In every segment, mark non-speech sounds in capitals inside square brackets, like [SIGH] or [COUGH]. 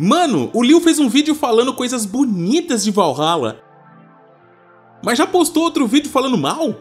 Mano, o Liu fez um vídeo falando coisas bonitas de Valhalla. Mas já postou outro vídeo falando mal?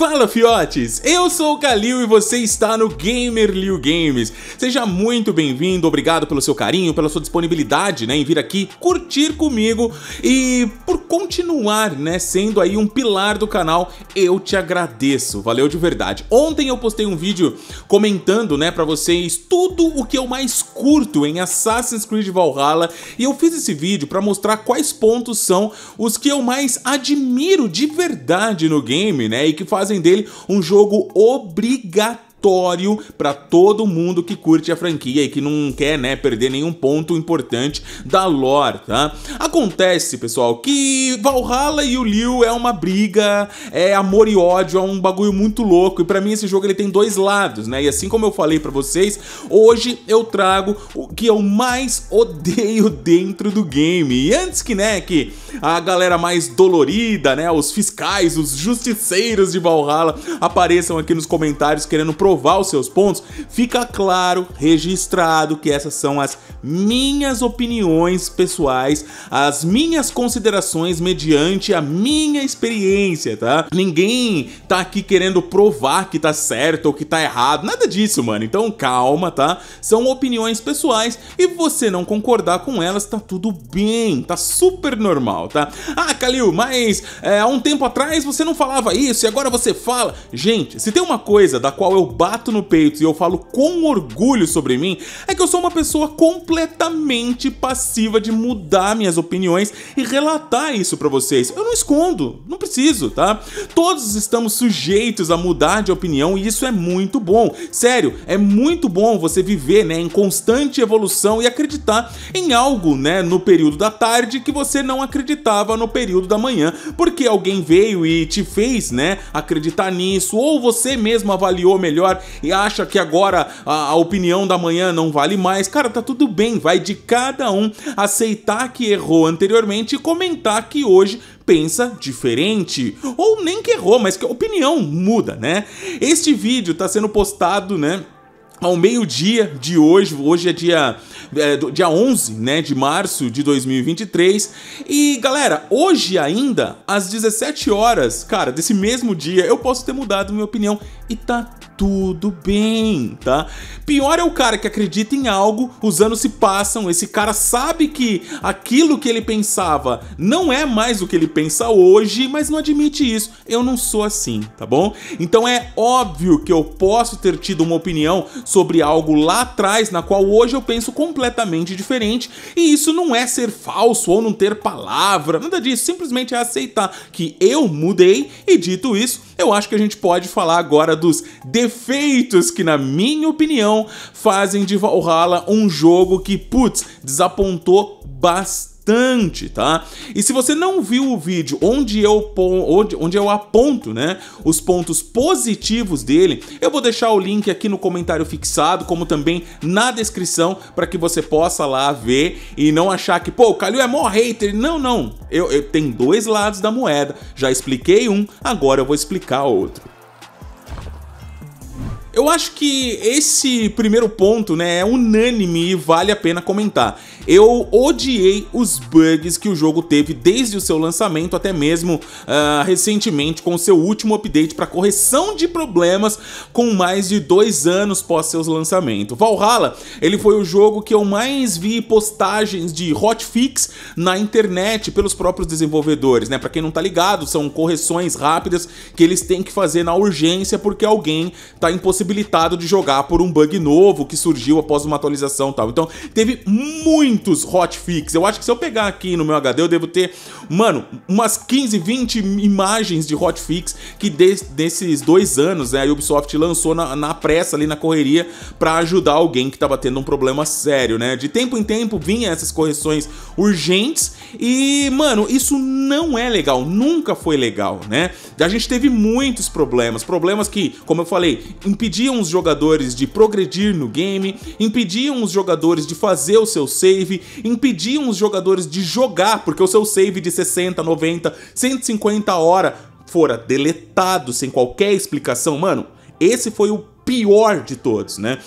Fala fiotes, eu sou o Kalil e você está no Gamer Liu Games. Seja muito bem-vindo, obrigado pelo seu carinho, pela sua disponibilidade, né, em vir aqui curtir comigo e por continuar, né, sendo aí um pilar do canal, eu te agradeço. Valeu de verdade. Ontem eu postei um vídeo comentando, né, para vocês tudo o que eu mais curto em Assassin's Creed Valhalla e eu fiz esse vídeo para mostrar quais pontos são os que eu mais admiro de verdade no game, né, e que fazem fazem dele um jogo obrigatório obrigatório para todo mundo que curte a franquia e que não quer, né, perder nenhum ponto importante da lore, tá? Acontece, pessoal, que Valhalla e o Liu é uma briga, é amor e ódio, é um bagulho muito louco. E para mim esse jogo ele tem dois lados, né? E assim como eu falei para vocês, hoje eu trago o que eu mais odeio dentro do game. E antes que, né, que a galera mais dolorida, né, os fiscais, os justiceiros de Valhalla apareçam aqui nos comentários querendo provar os seus pontos, fica claro, registrado que essas são as minhas opiniões pessoais, as minhas considerações mediante a minha experiência, tá? Ninguém tá aqui querendo provar que tá certo ou que tá errado, nada disso, mano. Então calma, tá? São opiniões pessoais e você não concordar com elas, tá tudo bem, tá super normal, tá? Ah, Calil, mas é, há um tempo atrás você não falava isso e agora você fala. Gente, se tem uma coisa da qual eu bato no peito e eu falo com orgulho sobre mim é que eu sou uma pessoa completamente passiva de mudar minhas opiniões e relatar isso para vocês. Eu não escondo, não preciso, tá? Todos estamos sujeitos a mudar de opinião e isso é muito bom. Sério, é muito bom você viver, né, em constante evolução e acreditar em algo, né, no período da tarde que você não acreditava no período da manhã, porque alguém veio e te fez, né, acreditar nisso ou você mesmo avaliou melhor e acha que agora a, a opinião da manhã não vale mais. Cara, tá tudo bem, vai de cada um aceitar que errou anteriormente e comentar que hoje pensa diferente. Ou nem que errou, mas que a opinião muda, né? Este vídeo tá sendo postado, né? ao meio-dia de hoje, hoje é dia, é, dia 11 né, de março de 2023. E galera, hoje ainda, às 17 horas, cara, desse mesmo dia, eu posso ter mudado minha opinião e tá tudo bem, tá? Pior é o cara que acredita em algo, os anos se passam, esse cara sabe que aquilo que ele pensava não é mais o que ele pensa hoje, mas não admite isso. Eu não sou assim, tá bom? Então é óbvio que eu posso ter tido uma opinião sobre algo lá atrás na qual hoje eu penso completamente diferente, e isso não é ser falso ou não ter palavra, nada disso, simplesmente é aceitar que eu mudei, e dito isso, eu acho que a gente pode falar agora dos defeitos defeitos que, na minha opinião, fazem de Valhalla um jogo que, putz, desapontou bastante tá? E se você não viu o vídeo onde eu, onde, onde eu aponto né, os pontos positivos dele, eu vou deixar o link aqui no comentário fixado, como também na descrição, para que você possa lá ver e não achar que, pô, o Calil é mó hater. Não, não. Eu, eu, tem dois lados da moeda. Já expliquei um, agora eu vou explicar outro. Eu acho que esse primeiro ponto, né, é unânime e vale a pena comentar. Eu odiei os bugs que o jogo teve desde o seu lançamento até mesmo uh, recentemente com o seu último update para correção de problemas com mais de dois anos pós seus lançamentos. Valhalla, ele foi o jogo que eu mais vi postagens de hotfix na internet pelos próprios desenvolvedores, né? Para quem não tá ligado, são correções rápidas que eles têm que fazer na urgência porque alguém está impossibilitado impossibilitado de jogar por um bug novo que surgiu após uma atualização e tal. Então, teve muitos hotfix. Eu acho que se eu pegar aqui no meu HD, eu devo ter, mano, umas 15, 20 imagens de hotfix que de, desses dois anos né, a Ubisoft lançou na, na pressa, ali na correria, para ajudar alguém que tava tendo um problema sério, né? De tempo em tempo vinha essas correções urgentes e, mano, isso não é legal, nunca foi legal, né? A gente teve muitos problemas, problemas que, como eu falei, impediram impediam os jogadores de progredir no game, impediam os jogadores de fazer o seu save, impediam os jogadores de jogar, porque o seu save de 60, 90, 150 hora fora deletado sem qualquer explicação, mano. Esse foi o pior de todos, né?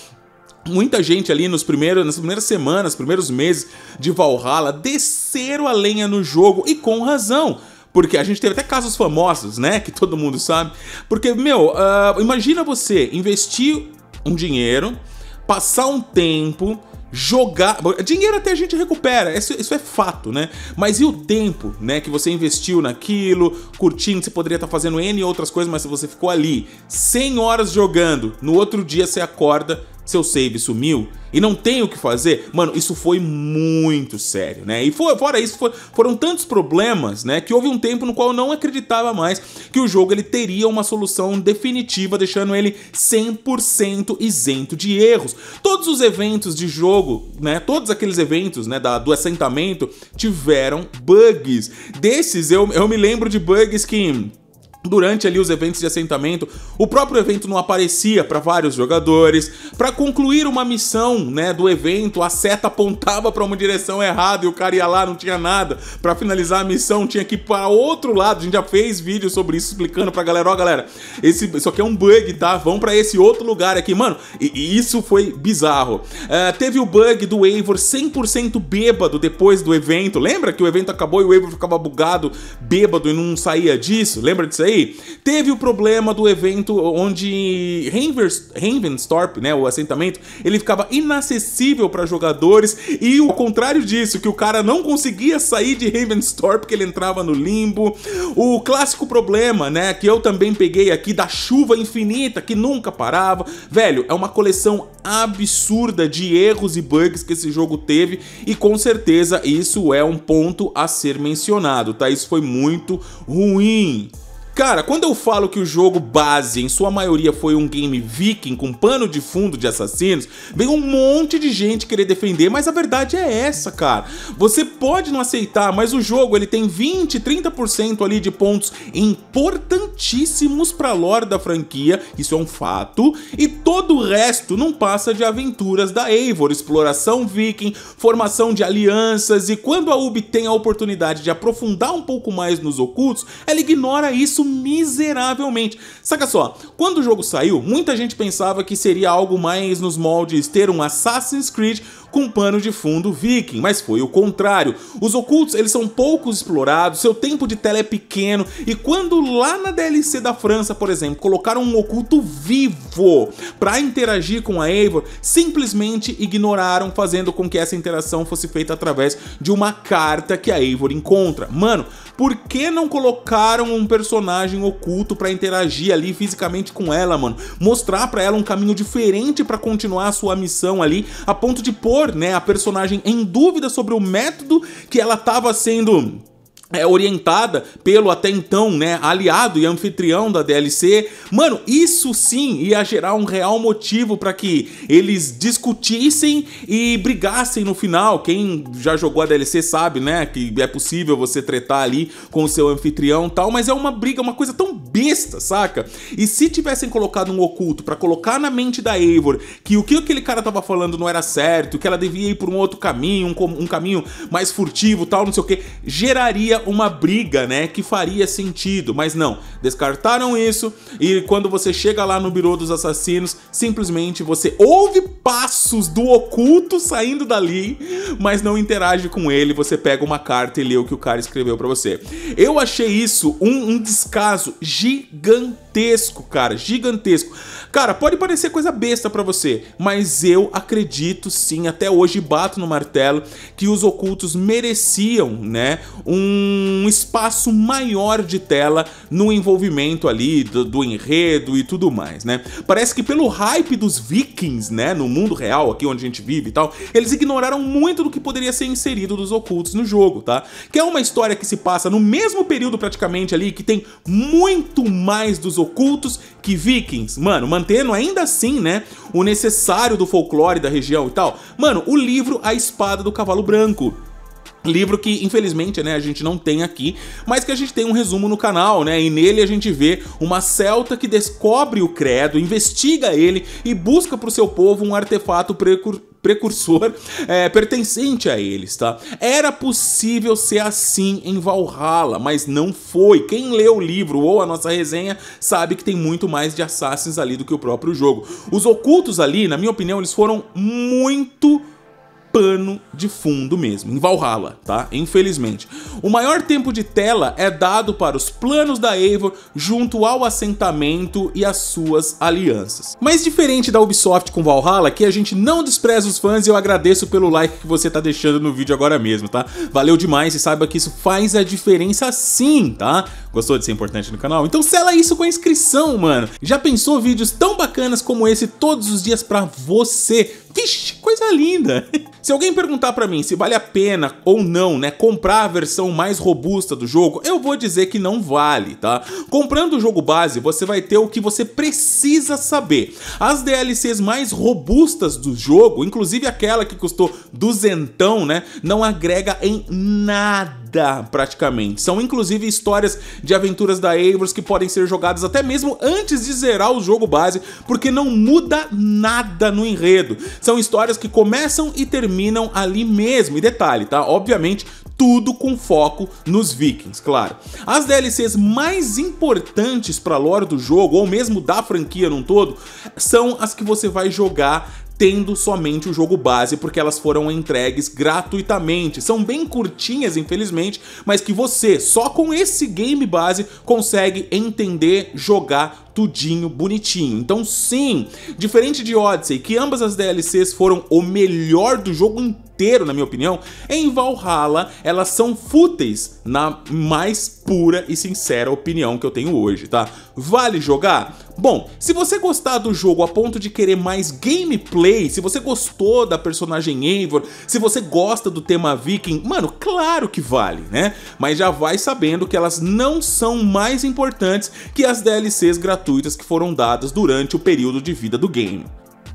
Muita gente ali nos primeiros, nas primeiras semanas, primeiros meses de Valhalla desceram a lenha no jogo e com razão porque a gente teve até casos famosos, né? Que todo mundo sabe. Porque, meu, uh, imagina você investir um dinheiro, passar um tempo, jogar. Dinheiro até a gente recupera, isso, isso, é fato, né? Mas e o tempo, né? Que você investiu naquilo, curtindo, você poderia estar fazendo N outras coisas, mas se você ficou ali 100 horas jogando, no outro dia você acorda seu save sumiu e não tem o que fazer, mano, isso foi muito sério, né? E fora isso, foram tantos problemas, né, que houve um tempo no qual eu não acreditava mais que o jogo ele teria uma solução definitiva, deixando ele 100% isento de erros. Todos os eventos de jogo, né, todos aqueles eventos, né, da, do assentamento tiveram bugs. Desses eu, eu me lembro de bugs que durante ali os eventos de assentamento, o próprio evento não aparecia para vários jogadores. Para concluir uma missão, né, do evento, a seta apontava para uma direção errada e o cara ia lá, não tinha nada. Para finalizar a missão, tinha que ir para outro lado. A gente já fez vídeo sobre isso explicando para galera, ó, oh, galera, esse isso aqui é um bug, tá? Vão para esse outro lugar aqui, mano. E, e isso foi bizarro. Uh, teve o bug do Eivor 100% bêbado depois do evento. Lembra que o evento acabou e o Eivor ficava bugado, bêbado e não saía disso? Lembra disso aí? teve o problema do evento onde Ravenstorp, né, o assentamento, ele ficava inacessível para jogadores e o contrário disso, que o cara não conseguia sair de Ravenstorp, que ele entrava no limbo. O clássico problema, né, que eu também peguei aqui da chuva infinita que nunca parava. Velho, é uma coleção absurda de erros e bugs que esse jogo teve e com certeza isso é um ponto a ser mencionado, tá? Isso foi muito ruim. Cara, quando eu falo que o jogo base, em sua maioria, foi um game viking com pano de fundo de assassinos, vem um monte de gente querer defender, mas a verdade é essa, cara. Você pode não aceitar, mas o jogo ele tem 20, 30% ali de pontos importantíssimos a lore da franquia, isso é um fato, e todo o resto não passa de aventuras da Eivor, exploração viking, formação de alianças, e quando a Ubi tem a oportunidade de aprofundar um pouco mais nos ocultos, ela ignora isso miseravelmente. Saca só, quando o jogo saiu, muita gente pensava que seria algo mais nos moldes ter um Assassin's Creed com pano de fundo viking, mas foi o contrário. Os ocultos eles são pouco explorados, seu tempo de tela é pequeno, e quando lá na DLC da França, por exemplo, colocaram um oculto vivo para interagir com a Eivor, simplesmente ignoraram, fazendo com que essa interação fosse feita através de uma carta que a Eivor encontra. Mano, por que não colocaram um personagem oculto para interagir ali fisicamente com ela, mano? Mostrar para ela um caminho diferente para continuar a sua missão ali, a ponto de pôr né, a personagem em dúvida sobre o método que ela estava sendo é, orientada pelo até então né, aliado e anfitrião da DLC. Mano, isso sim ia gerar um real motivo para que eles discutissem e brigassem no final. Quem já jogou a DLC sabe, né, que é possível você tretar ali com o seu anfitrião e tal, mas é uma briga, uma coisa tão besta, saca? E se tivessem colocado um oculto para colocar na mente da Eivor que o que aquele cara tava falando não era certo, que ela devia ir por um outro caminho, um, um caminho mais furtivo, tal, não sei o que, geraria uma briga, né, que faria sentido, mas não, descartaram isso e quando você chega lá no Birô dos Assassinos, simplesmente você ouve passos do oculto saindo dali, mas não interage com ele, você pega uma carta e lê o que o cara escreveu para você. Eu achei isso um, um descaso gigantesco gigantesco, cara, gigantesco. Cara, pode parecer coisa besta para você, mas eu acredito sim, até hoje bato no martelo que os ocultos mereciam, né, um espaço maior de tela no envolvimento ali do, do enredo e tudo mais, né? Parece que pelo hype dos vikings, né, no mundo real, aqui onde a gente vive e tal, eles ignoraram muito do que poderia ser inserido dos ocultos no jogo, tá? Que é uma história que se passa no mesmo período praticamente ali, que tem muito mais dos ocultos ocultos que vikings, mano, mantendo ainda assim, né, o necessário do folclore da região e tal. Mano, o livro A Espada do Cavalo Branco. Livro que, infelizmente, né, a gente não tem aqui, mas que a gente tem um resumo no canal, né? E nele a gente vê uma celta que descobre o credo, investiga ele e busca para o seu povo um artefato precursor é, pertencente a eles, tá? Era possível ser assim em Valhalla, mas não foi. Quem leu o livro ou a nossa resenha sabe que tem muito mais de assassins ali do que o próprio jogo. Os ocultos ali, na minha opinião, eles foram muito pano de fundo mesmo, em Valhalla, tá? Infelizmente. O maior tempo de tela é dado para os planos da Eivor junto ao assentamento e as suas alianças. Mas diferente da Ubisoft com Valhalla, que a gente não despreza os fãs e eu agradeço pelo like que você tá deixando no vídeo agora mesmo, tá? Valeu demais e saiba que isso faz a diferença sim, tá? Gostou de ser importante no canal? Então sela isso com a inscrição, mano! Já pensou vídeos tão bacanas como esse todos os dias pra você? Vixe! coisa linda. Se alguém perguntar para mim se vale a pena ou não, né, comprar a versão mais robusta do jogo, eu vou dizer que não vale, tá? Comprando o jogo base, você vai ter o que você precisa saber. As DLCs mais robustas do jogo, inclusive aquela que custou duzentão, né, não agrega em nada nada praticamente. São inclusive histórias de aventuras da Avers que podem ser jogadas até mesmo antes de zerar o jogo base, porque não muda nada no enredo. São histórias que começam e terminam ali mesmo. E detalhe, tá? Obviamente, tudo com foco nos vikings, claro. As DLCs mais importantes para a lore do jogo, ou mesmo da franquia num todo, são as que você vai jogar tendo somente o jogo base, porque elas foram entregues gratuitamente. São bem curtinhas, infelizmente, mas que você, só com esse game base, consegue entender, jogar, tudinho bonitinho. Então sim, diferente de Odyssey, que ambas as DLCs foram o melhor do jogo inteiro, na minha opinião, em Valhalla elas são fúteis na mais pura e sincera opinião que eu tenho hoje, tá? Vale jogar? Bom, se você gostar do jogo a ponto de querer mais gameplay, se você gostou da personagem Eivor, se você gosta do tema viking, mano, claro que vale, né? Mas já vai sabendo que elas não são mais importantes que as DLCs gratuitas gratuitas que foram dadas durante o período de vida do game.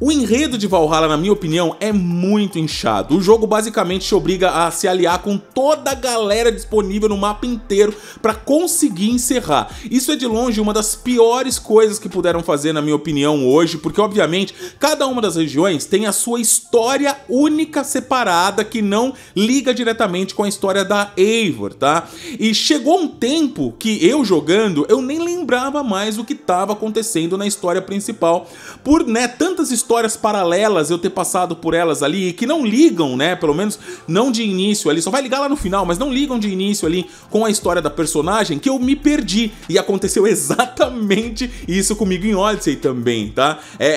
O enredo de Valhalla, na minha opinião, é muito inchado. O jogo basicamente te obriga a se aliar com toda a galera disponível no mapa inteiro para conseguir encerrar. Isso é de longe uma das piores coisas que puderam fazer, na minha opinião, hoje, porque obviamente cada uma das regiões tem a sua história única separada que não liga diretamente com a história da Eivor, tá? E chegou um tempo que eu jogando, eu nem lembrava mais o que estava acontecendo na história principal por, né, tantas histórias histórias paralelas eu ter passado por elas ali, que não ligam, né? Pelo menos não de início ali, só vai ligar lá no final, mas não ligam de início ali com a história da personagem, que eu me perdi. E aconteceu [LAUGHS] exatamente isso comigo em Odyssey também, tá? É, é,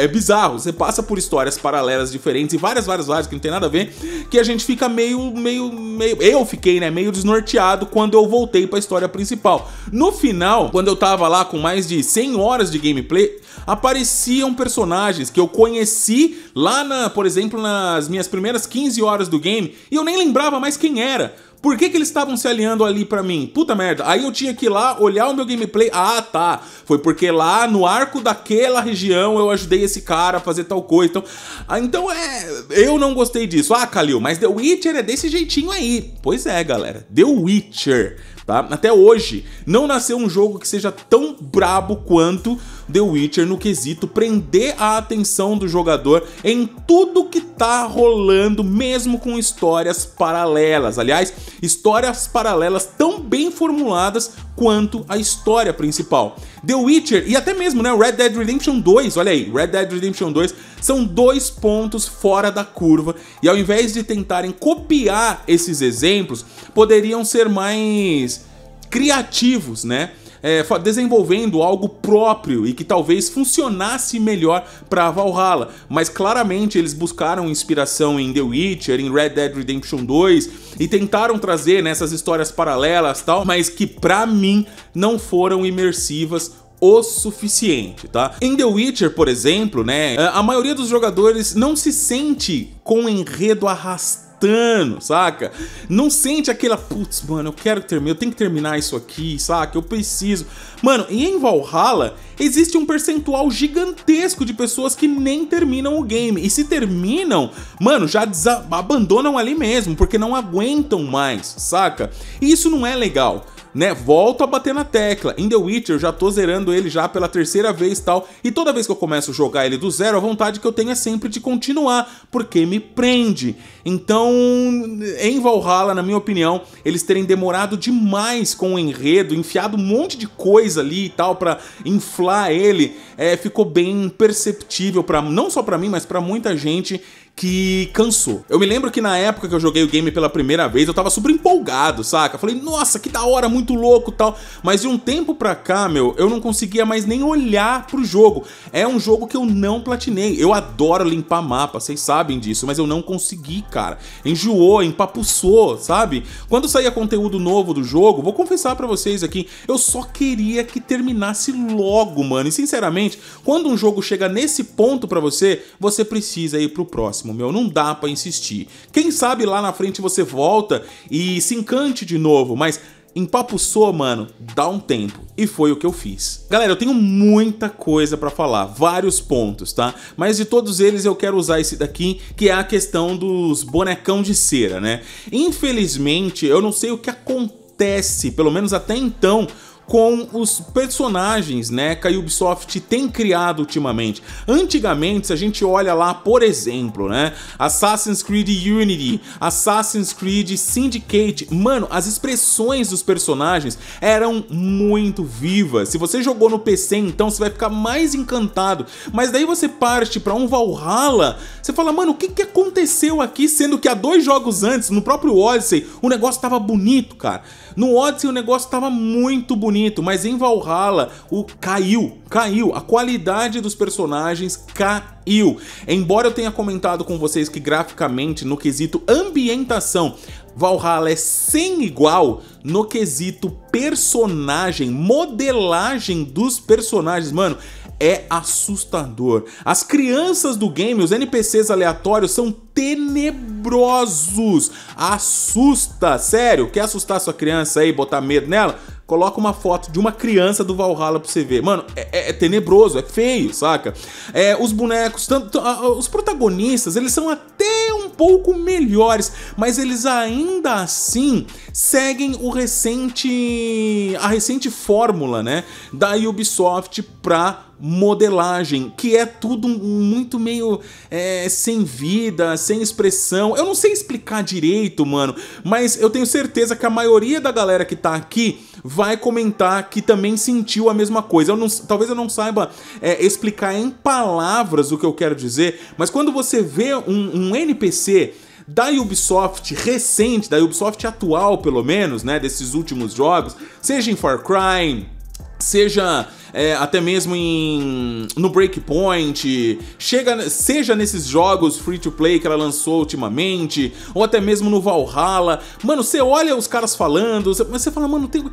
é, é bizarro, você passa por histórias paralelas diferentes e várias, várias, várias que não tem nada a ver, que a gente fica meio, meio, meio. Eu fiquei, né? Meio desnorteado quando eu voltei pra história principal. No final, quando eu tava lá com mais de 100 horas de gameplay, apareciam personagens que eu conheci lá na, por exemplo, nas minhas primeiras 15 horas do game e eu nem lembrava mais quem era. Por que, que eles estavam se aliando ali para mim? Puta merda. Aí eu tinha que ir lá olhar o meu gameplay. Ah, tá. Foi porque lá no arco daquela região eu ajudei esse cara a fazer tal coisa. Então, ah, então é. Eu não gostei disso. Ah, Kalil, mas The Witcher é desse jeitinho aí. Pois é, galera. The Witcher tá? Até hoje, não nasceu um jogo que seja tão brabo quanto The Witcher no quesito prender a atenção do jogador em tudo que tá rolando, mesmo com histórias paralelas. Aliás, histórias paralelas tão bem formuladas quanto a história principal. The Witcher e até mesmo, né, Red Dead Redemption 2, olha aí, Red Dead Redemption 2 são dois pontos fora da curva e ao invés de tentarem copiar esses exemplos, poderiam ser mais criativos, né? é, desenvolvendo algo próprio e que talvez funcionasse melhor para Valhalla, mas claramente eles buscaram inspiração em The Witcher, em Red Dead Redemption 2 e tentaram trazer nessas né, histórias paralelas tal, mas que para mim não foram imersivas o suficiente, tá? Em The Witcher, por exemplo, né, a maioria dos jogadores não se sente com enredo arrastado gastando, saca? Não sente aquela, putz, mano, eu quero terminar, eu tenho que terminar isso aqui, saca? Eu preciso. Mano, e em Valhalla existe um percentual gigantesco de pessoas que nem terminam o game. E se terminam, mano, já abandonam ali mesmo, porque não aguentam mais, saca? E isso não é legal né? Volto a bater na tecla. Em The Witcher eu já tô zerando ele já pela terceira vez tal. E toda vez que eu começo a jogar ele do zero, a vontade que eu tenho é sempre de continuar, porque me prende. Então, em Valhalla, na minha opinião, eles terem demorado demais com o enredo, enfiado um monte de coisa ali e tal para inflar ele, é, ficou bem perceptível para não só para mim, mas para muita gente que cansou. Eu me lembro que na época que eu joguei o game pela primeira vez, eu tava super empolgado, saca? Falei, nossa, que da hora, muito louco tal. Mas de um tempo pra cá, meu, eu não conseguia mais nem olhar pro jogo. É um jogo que eu não platinei. Eu adoro limpar mapa, vocês sabem disso, mas eu não consegui, cara. Enjoou, empapuçou, sabe? Quando saía conteúdo novo do jogo, vou confessar para vocês aqui, eu só queria que terminasse logo, mano. E sinceramente, quando um jogo chega nesse ponto para você, você precisa ir pro próximo próximo, meu, não dá para insistir. Quem sabe lá na frente você volta e se encante de novo, mas em papo mano, dá um tempo. E foi o que eu fiz. Galera, eu tenho muita coisa para falar, vários pontos, tá? Mas de todos eles eu quero usar esse daqui, que é a questão dos bonecão de cera, né? Infelizmente, eu não sei o que acontece, pelo menos até então, com os personagens, né, que a Ubisoft tem criado ultimamente. Antigamente, se a gente olha lá, por exemplo, né, Assassin's Creed Unity, Assassin's Creed Syndicate, mano, as expressões dos personagens eram muito vivas. Se você jogou no PC, então você vai ficar mais encantado. Mas daí você parte para um Valhalla, você fala, mano, o que que aconteceu aqui, sendo que há dois jogos antes, no próprio Odyssey, o negócio tava bonito, cara. No Odyssey o negócio estava muito bonito, mas em Valhalla o caiu, caiu. A qualidade dos personagens caiu. Embora eu tenha comentado com vocês que graficamente, no quesito ambientação, Valhalla é sem igual no quesito personagem, modelagem dos personagens, mano é assustador. As crianças do game, os NPCs aleatórios, são tenebrosos. Assusta, sério. Quer assustar sua criança aí, botar medo nela? Coloca uma foto de uma criança do Valhalla pra você ver. Mano, é, é, é tenebroso, é feio, saca? É, os bonecos, tanto, os protagonistas, eles são até um pouco melhores, mas eles ainda assim seguem o recente a recente fórmula, né, da Ubisoft para modelagem, que é tudo muito meio é, sem vida, sem expressão. Eu não sei explicar direito, mano, mas eu tenho certeza que a maioria da galera que tá aqui vai comentar que também sentiu a mesma coisa. Eu não, talvez eu não saiba é, explicar em palavras o que eu quero dizer, mas quando você vê um, um NPC da Ubisoft recente, da Ubisoft atual pelo menos, né, desses últimos jogos, seja em Far Cry, seja é, até mesmo em, no Breakpoint, chega, seja nesses jogos free to play que ela lançou ultimamente, ou até mesmo no Valhalla. Mano, você olha os caras falando, você, você fala, mano, tem,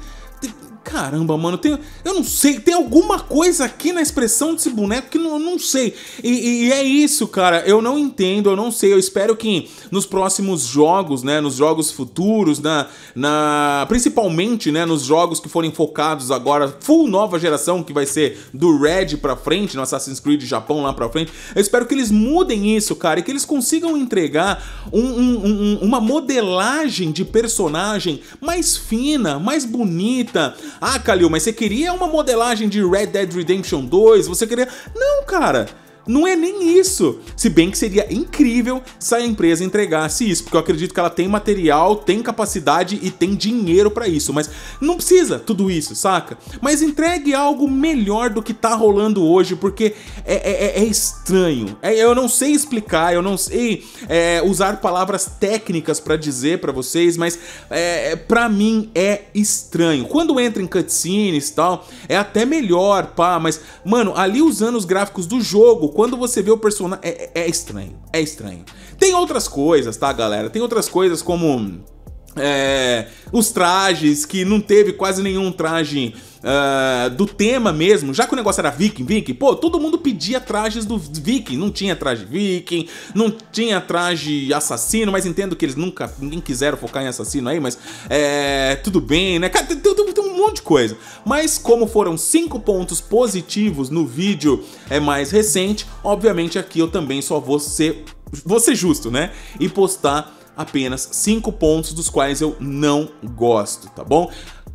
Caramba, mano, tem, eu não sei, tem alguma coisa aqui na expressão desse boneco que não, eu não sei. E, e, é isso, cara, eu não entendo, eu não sei. Eu espero que nos próximos jogos, né, nos jogos futuros, na, na principalmente, né, nos jogos que forem focados agora, full nova geração, que vai ser do Red pra frente, no Assassin's Creed Japão lá pra frente, eu espero que eles mudem isso, cara, e que eles consigam entregar um, um, um, uma modelagem de personagem mais fina, mais bonita ah, Calil, mas você queria uma modelagem de Red Dead Redemption 2? Você queria. Não, cara. Não é nem isso. Se bem que seria incrível se a empresa entregasse isso, porque eu acredito que ela tem material, tem capacidade e tem dinheiro para isso, mas não precisa tudo isso, saca? Mas entregue algo melhor do que tá rolando hoje, porque é, é, é, é estranho. É, eu não sei explicar, eu não sei é, usar palavras técnicas para dizer para vocês, mas é, para mim é estranho. Quando entra em cutscenes e tal, é até melhor, pá, mas, mano, ali usando os gráficos do jogo, quando você vê o personagem. É, é, é, estranho. É estranho. Tem outras coisas, tá, galera? Tem outras coisas como. É, os trajes, que não teve quase nenhum traje uh, do tema mesmo, já que o negócio era viking, viking, pô, todo mundo pedia trajes do viking, não tinha traje viking, não tinha traje assassino, mas entendo que eles nunca, ninguém quiseram focar em assassino aí, mas é, tudo bem, né, cara, tem, tem, tem um monte de coisa. Mas como foram cinco pontos positivos no vídeo é mais recente, obviamente aqui eu também só vou ser, vou ser justo, né, e postar apenas cinco pontos dos quais eu não gosto, tá bom?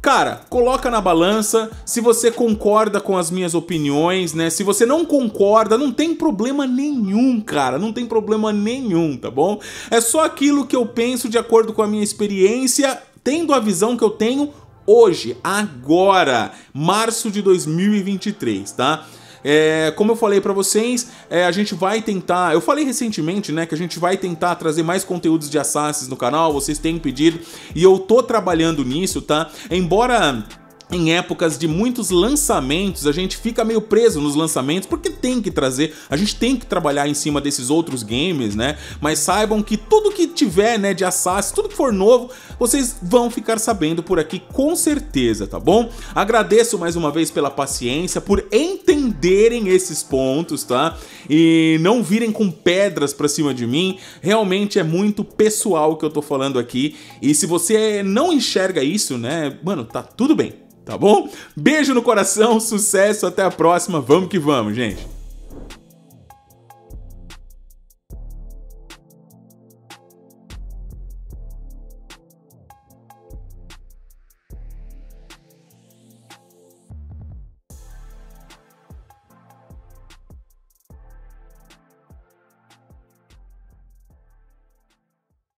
Cara, coloca na balança se você concorda com as minhas opiniões, né? Se você não concorda, não tem problema nenhum, cara. Não tem problema nenhum, tá bom? É só aquilo que eu penso de acordo com a minha experiência, tendo a visão que eu tenho hoje, agora, março de 2023, tá? É, como eu falei para vocês, é, a gente vai tentar. Eu falei recentemente, né, que a gente vai tentar trazer mais conteúdos de Assassins no canal. Vocês têm pedido e eu tô trabalhando nisso, tá? Embora em épocas de muitos lançamentos, a gente fica meio preso nos lançamentos porque tem que trazer, a gente tem que trabalhar em cima desses outros games, né? Mas saibam que tudo que tiver, né, de Assassin, tudo que for novo, vocês vão ficar sabendo por aqui com certeza, tá bom? Agradeço mais uma vez pela paciência, por entender entenderem esses pontos, tá? E não virem com pedras para cima de mim. Realmente é muito pessoal o que eu tô falando aqui. E se você não enxerga isso, né? Mano, tá tudo bem, tá bom? Beijo no coração, sucesso, até a próxima. Vamos que vamos, gente.